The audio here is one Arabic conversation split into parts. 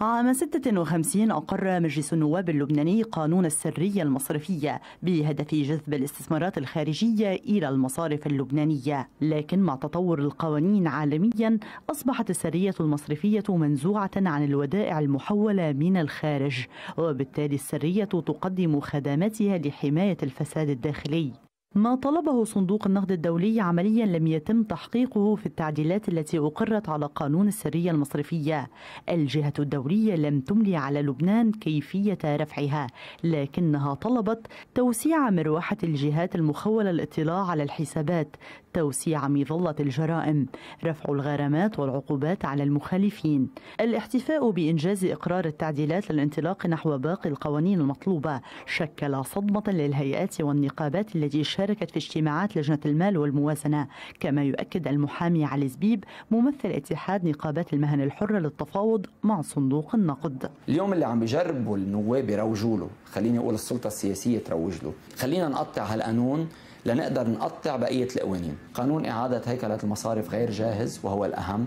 عام 56 أقر مجلس النواب اللبناني قانون السرية المصرفية بهدف جذب الاستثمارات الخارجية إلى المصارف اللبنانية لكن مع تطور القوانين عالميا أصبحت السرية المصرفية منزوعة عن الودائع المحولة من الخارج وبالتالي السرية تقدم خدماتها لحماية الفساد الداخلي ما طلبه صندوق النقد الدولي عمليا لم يتم تحقيقه في التعديلات التي أقرت على قانون السرية المصرفية الجهة الدولية لم تملي على لبنان كيفية رفعها لكنها طلبت توسيع مروحة الجهات المخولة الاطلاع على الحسابات توسيع مظلة الجرائم رفع الغرامات والعقوبات على المخالفين الاحتفاء بإنجاز إقرار التعديلات للانطلاق نحو باقي القوانين المطلوبة شكل صدمة للهيئات والنقابات التي شارك شاركت في اجتماعات لجنة المال والموازنة كما يؤكد المحامي علي زبيب ممثل اتحاد نقابات المهن الحرة للتفاوض مع صندوق النقد اليوم اللي عم بجربوا النواب يروجوا له خليني أقول السلطة السياسية تروج له خلينا نقطع هالقانون لنقدر نقطع بقية القوانين قانون إعادة هيكلة المصارف غير جاهز وهو الأهم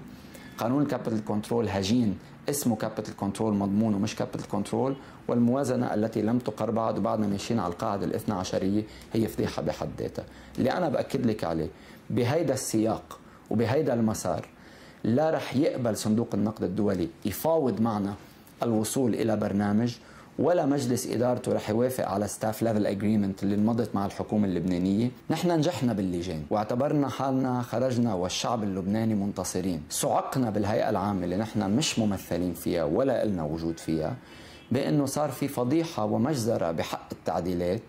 قانون الكابيتال كنترول هجين اسمه كابيتال كنترول مضمون ومش كابيتال كنترول والموازنه التي لم تقر بعد وبعدنا ماشيين على القاعده الاثنى عشريه هي فضيحه بحد ذاتها اللي انا باكد لك عليه بهيدا السياق وبهيدا المسار لا رح يقبل صندوق النقد الدولي يفاوض معنا الوصول الى برنامج ولا مجلس ادارته رح يوافق على ستاف ليفل اجريمنت اللي انمضت مع الحكومه اللبنانيه نحن نجحنا باللجان واعتبرنا حالنا خرجنا والشعب اللبناني منتصرين صعقنا بالهيئه العامه اللي نحن مش ممثلين فيها ولا إلنا وجود فيها بانه صار في فضيحه ومجزره بحق التعديلات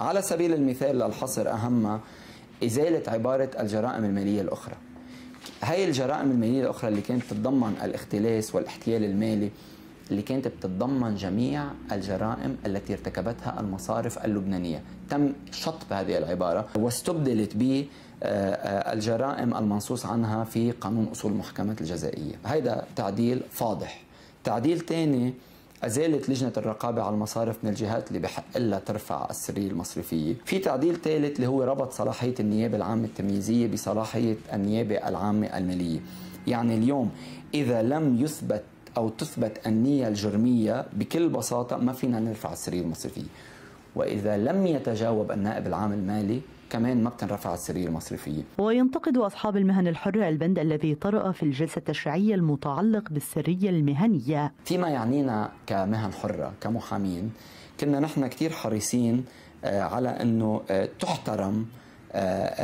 على سبيل المثال للحصر اهمها ازاله عباره الجرائم الماليه الاخرى هاي الجرائم الماليه الاخرى اللي كانت تتضمن الاختلاس والاحتيال المالي اللي كانت بتتضمن جميع الجرائم التي ارتكبتها المصارف اللبنانية تم شطب هذه العبارة واستبدلت ب آه، آه، الجرائم المنصوص عنها في قانون أصول المحكمات الجزائية هذا تعديل فاضح تعديل ثاني أزالت لجنة الرقابة على المصارف من الجهات اللي بحق إلا ترفع السرية المصرفية في تعديل ثالث اللي هو ربط صلاحية النيابة العامة التمييزية بصلاحية النيابة العامة المالية يعني اليوم إذا لم يثبت أو تثبت النية الجرمية بكل بساطة ما فينا نرفع السرية المصرفية وإذا لم يتجاوب النائب العام المالي كمان ما بتنرفع السرية المصرفية وينتقد أصحاب المهن الحرة البند الذي طرأ في الجلسة التشريعية المتعلق بالسرية المهنية فيما يعنينا كمهن حرة كمحامين كنا نحن كثير حريصين آه، على أنه آه، تحترم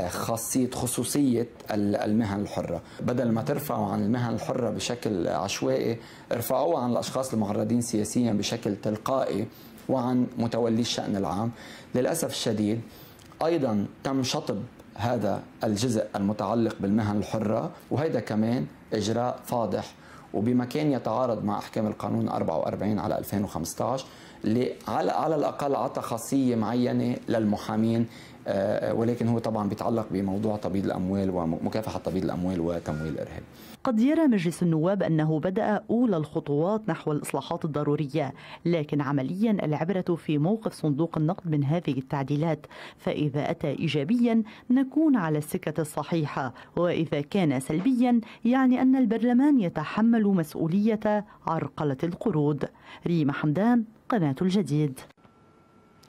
خاصية خصوصية المهن الحرة بدل ما ترفعوا عن المهن الحرة بشكل عشوائي ارفعوها عن الأشخاص المعرضين سياسيا بشكل تلقائي وعن متولي الشأن العام للأسف الشديد أيضا تم شطب هذا الجزء المتعلق بالمهن الحرة وهذا كمان إجراء فاضح وبمكان يتعارض مع احكام القانون 44 على 2015 اللي على على الاقل عطى خاصيه معينه للمحامين آه، ولكن هو طبعا بيتعلق بموضوع تبييض الاموال ومكافحه تبييض الاموال وتمويل الارهاب. قد يرى مجلس النواب انه بدا اولى الخطوات نحو الاصلاحات الضروريه، لكن عمليا العبره في موقف صندوق النقد من هذه التعديلات، فاذا اتى ايجابيا نكون على السكه الصحيحه، واذا كان سلبيا يعني ان البرلمان يتحمل مسؤوليه عرقله القروض. ريما حمدان قناه الجديد.